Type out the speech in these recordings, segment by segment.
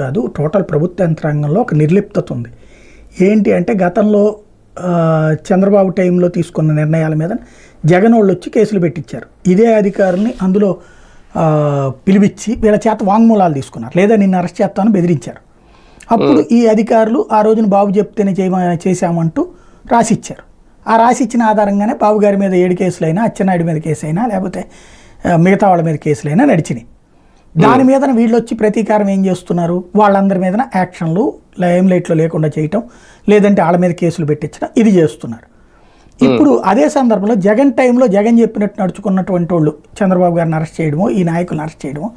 కాదు టోటల్ ప్రభుత్వ యంత్రాంగంలో ఒక నిర్లిప్తత ఉంది ఏంటి అంటే గతంలో చంద్రబాబు టైంలో తీసుకున్న నిర్ణయాల మీద జగన్ వాళ్ళు వచ్చి కేసులు పెట్టించారు ఇదే అధికారుని అందులో పిలిపించి వీళ్ళ చేత వాంగ్మూలాలు తీసుకున్నారు లేదా నిన్ను అరెస్ట్ చేస్తామని బెదిరించారు అప్పుడు ఈ అధికారులు ఆ రోజున బాబు చెప్తేనే చేయ చేశామంటూ రాసిచ్చారు ఆ రాసిచ్చిన ఆధారంగానే బాబు గారి మీద ఏడు కేసులైనా అచ్చెన్నాయుడు మీద కేసు అయినా లేకపోతే మిగతా వాళ్ళ మీద కేసులైనా నడిచినాయి దాని మీద వీళ్ళు వచ్చి ప్రతీకారం ఏం చేస్తున్నారు వాళ్ళందరి మీద యాక్షన్లు లైమ్ లైట్లో లేకుండా చేయటం లేదంటే వాళ్ళ మీద కేసులు పెట్టించడం ఇది చేస్తున్నారు ఇప్పుడు అదే సందర్భంలో జగన్ టైంలో జగన్ చెప్పినట్టు నడుచుకున్నటువంటి వాళ్ళు చంద్రబాబు గారిని అరెస్ట్ చేయడము ఈ నాయకులను అరెస్ట్ చేయడము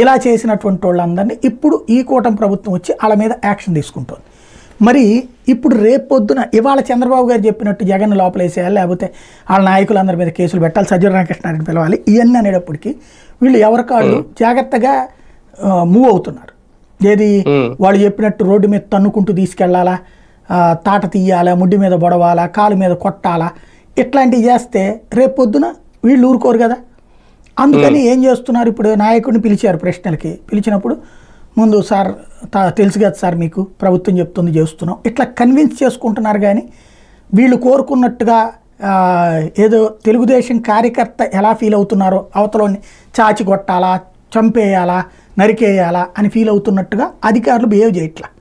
ఇలా చేసినటువంటి వాళ్ళందరినీ ఇప్పుడు ఈ కూటమి ప్రభుత్వం వచ్చి వాళ్ళ మీద యాక్షన్ తీసుకుంటుంది మరి ఇప్పుడు రేపొద్దున ఇవాళ చంద్రబాబు గారు చెప్పినట్టు జగన్ లోపలేసేయాలి లేకపోతే వాళ్ళ నాయకులందరి మీద కేసులు పెట్టాలి సజ్జన రామకృష్ణారెడ్డి పిలవాలి ఇవన్నీ అనేటప్పటికీ వీళ్ళు ఎవరి కాళ్ళు జాగ్రత్తగా మూవ్ అవుతున్నారు ఏది వాళ్ళు చెప్పినట్టు రోడ్డు మీద తన్నుకుంటూ తీసుకెళ్లాలా తాట తీయాలా ముడ్డి మీద బొడవాలా కాలు మీద కొట్టాలా ఇట్లాంటివి చేస్తే రేపొద్దున వీళ్ళు ఊరుకోరు కదా అందుకని ఏం చేస్తున్నారు ఇప్పుడు నాయకుడిని పిలిచారు ప్రశ్నలకి పిలిచినప్పుడు ముందు సార్ తెలుసు కదా సార్ మీకు ప్రభుత్వం చెప్తుంది చేస్తున్నాం ఇట్లా కన్విన్స్ చేసుకుంటున్నారు కానీ వీళ్ళు కోరుకున్నట్టుగా ఏదో తెలుగుదేశం కార్యకర్త ఎలా ఫీల్ అవుతున్నారో అవతలని చాచి కొట్టాలా చంపేయాలా నరికేయాలా అని ఫీల్ అవుతున్నట్టుగా అధికారులు బిహేవ్ చేయట్లా